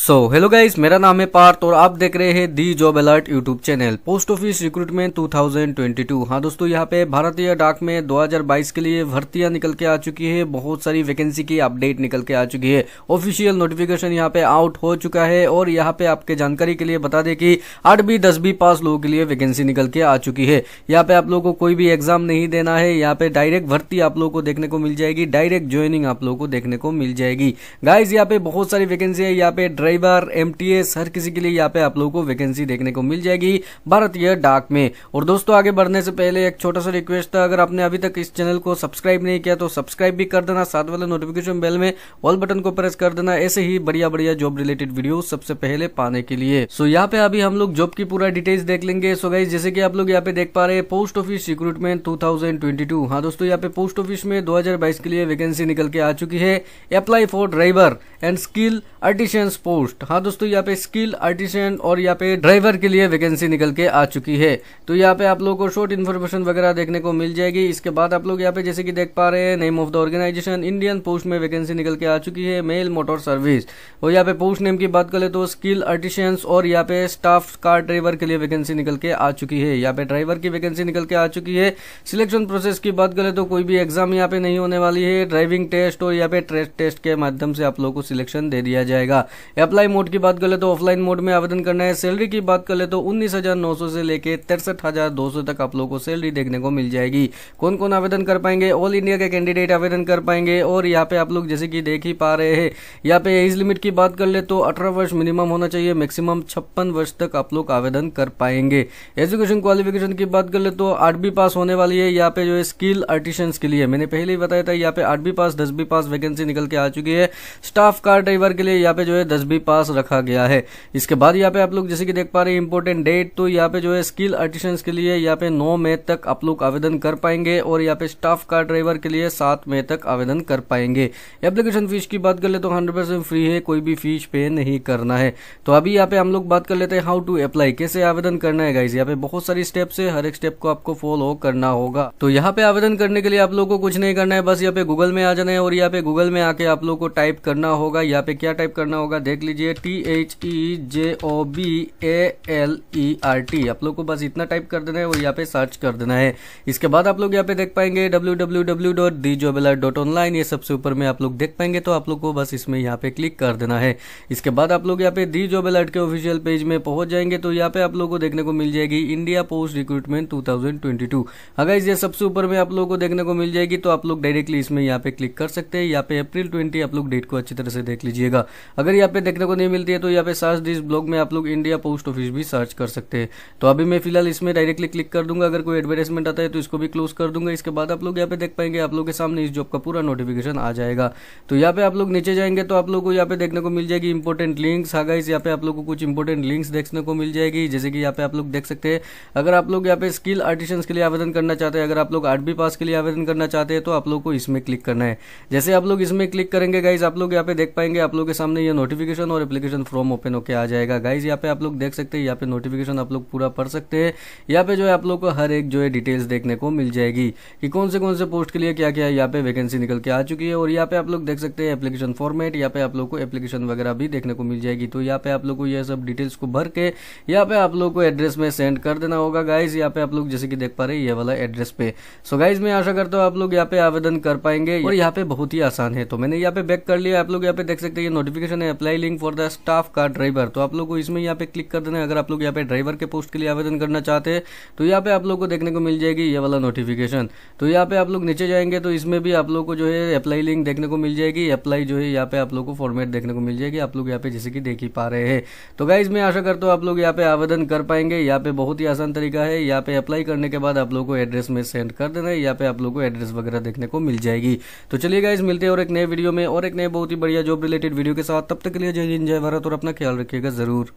so hello guys मेरा नाम है पार्थ और आप देख रहे हैं the job alert YouTube channel post office recruitment 2022 हाँ दोस्तों यहाँ पे भारतीय डाक में 2022 के लिए भर्तियां निकल के आ चुकी है बहुत सारी वैकेंसी की अपडेट निकल के आ चुकी है ऑफिशियल नोटिफिकेशन यहाँ पे आउट हो चुका है और यहाँ पे आपके जानकारी के लिए बता दें कि आठ बी दस बी पास लोगों के लिए वैकेंसी निकल के आ चुकी है यहाँ पे आप लोगों को कोई भी एग्जाम नहीं देना है यहाँ पे डायरेक्ट भर्ती आप लोग को देखने को मिल जाएगी डायरेक्ट ज्वाइनिंग आप लोग को देखने को मिल जाएगी गाइज यहाँ पे बहुत सारी वैकेंसी है यहाँ पे ड्राइवर एम हर किसी के लिए यहाँ पे आप लोगों को वैकेंसी देखने को मिल जाएगी भारतीय डाक में और दोस्तों आगे बढ़ने से पहले एक छोटा सा रिक्वेस्ट था अगर आपने अभी तक इस चैनल को सब्सक्राइब नहीं किया तो सब्सक्राइब भी कर देना साथ वाले नोटिफिकेशन बेल में ऑल बटन को प्रेस कर देना ऐसे ही बढ़िया बढ़िया जॉब रिलेटेड वीडियो सबसे पहले पाने के लिए सो यहाँ पे अभी हम लोग जॉब की पूरा डिटेल्स देख लेंगे सो गाइज जैसे की आप लोग यहाँ पे देख पा रहे हैं पोस्ट ऑफिस रिक्रूटमेंट टू हाँ दोस्तों यहाँ पे पोस्ट ऑफिस में 2022 के लिए वैकेंसी निकल के आ चुकी है apply for driver and skill artisan sport post हाँ दोस्तों यहाँ पे स्किल आर्टिशियन और यहाँ पे ड्राइवर के लिए वैकेंसी निकल के आ चुकी है तो यहाँ पे आप लोगों को शॉर्ट इन्फॉर्मेशन वगैरह देखने को मिल जाएगी इसके बाद आप लोग यहाँ पे जैसे कि देख पा रहे हैं name of the organization Indian post में वैकेंसी निकल के आ चुकी है मेल मोटर सर्विस और यहाँ पे पोस्ट नेम की बात करें तो स्किल आर्टिशियंस और यहाँ पे स्टाफ कार ड्राइवर के लिए वैकेंसी निकल के आ चुकी है यहाँ पे ड्राइवर की वैकेंसी निकल के आ चुकी है सिलेक्शन प्रोसेस की बात करें तो कोई भी एग्जाम यहाँ पे नहीं होने वाली है ड्राइविंग टेस्ट और यहाँ पे ट्रेस टेस्ट के माध्यम से आप लोगों को सिलेक्शन दे दिया जाएगा अप्लाई मोड की बात कर ले तो ऑफलाइन मोड में आवेदन करना है सैलरी की बात कर ले तो उन्नीस हजार नौ सौ से लेकर तिरसठ हजार दो सौ तक आप लोगों को सैलरी देखने को मिल जाएगी कौन कौन आवेदन कर पाएंगे ऑल इंडिया के कैंडिडेट आवेदन कर पाएंगे और यहाँ पे आप लोग जैसे कि देख ही पा रहे हैं यहाँ पे एज लिमिट की बात कर ले तो अठारह वर्ष मिनिमम होना चाहिए मैक्सिमम छप्पन वर्ष तक आप लोग आवेदन कर पाएंगे एजुकेशन क्वालिफिकेशन की बात कर ले तो आठवीं पास होने वाली है यहाँ पे जो है स्किल आर्टिशंस के लिए मैंने पहले ही बताया था यहाँ पे आठवीं पास दसवीं पास वैकेंसी निकल के आ चुकी है स्टाफ कार ड्राइवर के लिए यहाँ पे जो है दसवीं भी पास रखा गया है इसके बाद यहाँ पे आप लोग जैसे कि देख पा रहे हैं इम्पोर्टेंट डेट तो यहाँ पे जो है स्किल आर्टिशंस के लिए यहाँ पे 9 मई तक आप लोग आवेदन कर पाएंगे और यहाँ पे स्टाफ कार ड्राइवर के लिए 7 मई तक आवेदन कर पाएंगे एप्लीकेशन फीस की बात कर ले तो हंड्रेड फ्री है कोई भी फीस पे नहीं करना है तो अभी यहाँ पे हम लोग बात कर लेते हैं हाउ टू अप्लाई कैसे आवेदन करना है गाइज यहाँ पे बहुत सारी स्टेप है हर एक स्टेप को आपको फॉलो करना होगा तो यहाँ पे आवेदन करने के लिए आप लोग को कुछ नहीं करना है बस यहाँ पे गूगल में आ जाना है और यहाँ पे गूगल में आके आप लोग को टाइप करना होगा यहाँ पे क्या टाइप करना होगा देख लिख लीजिए T H E J O B A L E R T आप लोग को बस इतना टाइप कर देना है और यहाँ पे सर्च कर देना है इसके बाद आप लोग यहाँ पे देख पाएंगे W W W dot the jobela dot online ये सबसे ऊपर में आप लोग देख पाएंगे तो आप लोग को बस इसमें यहाँ पे क्लिक कर देना है इसके बाद आप लोग यहाँ पे दी जॉब अलर्ट के ऑफिशियल पेज में पहुंच जाएंगे तो यहाँ पे आप लोग को देखने को मिल जाएगी इंडिया पोस्ट रिक्रूटमेंट टू अगर ये सबसे ऊपर में आप लोग को देखने को मिल जाएगी तो आप लोग डायरेक्टली इसमें यहाँ पे क्लिक कर सकते हैं यहाँ पे अप्रिल ट्वेंटी आप लोग डेट को अच्छी तरह से देख लीजिएगा अगर यहाँ पे देखने को नहीं मिलती है तो यहाँ पे सर्च दिस ब्लॉग में आप लोग इंडिया पोस्ट ऑफिस भी सर्च कर सकते हैं तो अभी मैं फिलहाल इसमें डायरेक्टली क्लिक कर दूंगा अगर कोई एडवर्टाइजमेंट आता है तो इसको भी क्लोज कर दूंगा इसके बाद आप लोग यहाँ पे देख पाएंगे आप लोग के सामने इस जॉब का पूरा नोटिफिकेशन आ जाएगा तो यहाँ पे आप लोग नीचे जाएंगे तो आप लोग को यहाँ पे देखने को मिल जाएगी इंपॉर्टेंट लिंक्स आगा इस यहाँ पे आप लोग को कुछ इंपॉर्टेंट लिंक्स देखने को मिल जाएगी जैसे कि यहाँ पे आप लोग देख सकते हैं अगर आप लोग यहाँ पे स्किल आर्टिशन के लिए आवेदन करना चाहते हैं अगर आप लोग आर्ट बी पास के लिए आवेदन करना चाहते हैं तो आप लोग को इसमें क्लिक करना है जैसे आप लोग इसमें क्लिक करेंगे गाइज आप लोग यहाँ पे देख पाएंगे आप लोग के सामने ये नोटिफिकेशन नोटिफिकेशन और एप्लीकेशन फ्रॉम ओपन होकर आ जाएगा गाइज यहाँ पे आप लोग देख सकते हैं यहाँ पे नोटिफिकेशन आप लोग पूरा पढ़ सकते हैं यहाँ पे जो है आप लोग को हर एक जो है डिटेल्स देखने को मिल जाएगी कि कौन से कौन से पोस्ट के लिए क्या क्या यहाँ पे वैकेंसी निकल के आ चुकी है और यहाँ पे आप लोग देख सकते हैं एप्लीकेशन फॉर्मेट यहाँ पे आप लोग को एप्लीकेशन वगैरह भी देखने को मिल जाएगी तो यहाँ पे आप लोग को यह सब डिटेल्स को भर के यहाँ पे आप लोग को एड्रेस में सेंड कर देना होगा गाइज यहाँ पे आप लोग जैसे कि देख पा रहे ये वाला एड्रेस पे सो गाइज मैं आशा करता हूँ आप लोग यहाँ पे आवेदन कर पाएंगे और यहाँ पे बहुत ही आसान है तो मैंने यहाँ पे बैक कर लिया आप लोग यहाँ पे देख सकते हैं ये नोटिफिकेशन है apply looking for the staff का ड्राइवर तो आप लोग को इसमें यहाँ पे क्लिक कर देना अगर आप लोग यहाँ पे ड्राइवर के पोस्ट के लिए आवेदन करना चाहते हैं तो यहाँ पे आप लोग को देखने को मिल जाएगी ये वाला नोटिफिकेशन तो यहाँ पे आप लोग नीचे जाएंगे तो इसमें भी आप लोग को जो है अप्लाई लिंक देखने को मिल जाएगी अप्लाई जो है यहाँ पे आप लोग को फॉर्मेट देखने को मिल जाएगी आप लोग यहाँ पे जैसे कि देख ही पा रहे हैं तो गाइज मैं आशा करता हूँ आप लोग यहाँ पे आवेदन कर पाएंगे यहाँ पे बहुत ही आसान तरीका है यहाँ पे अप्लाई करने के बाद आप लोग को एड्रेस में सेंड कर देना है यहाँ पे आप लोग को एड्रेस वगैरह देखने को मिल जाएगी तो चलिए गाइज मिलते हैं और एक नए वीडियो में और एक नए बहुत ही बढ़िया जॉब रिलेटेड वीडियो के साथ तब तक के लिए जय हिंद जय भारत और अपना ख्याल रखिएगा ज़रूर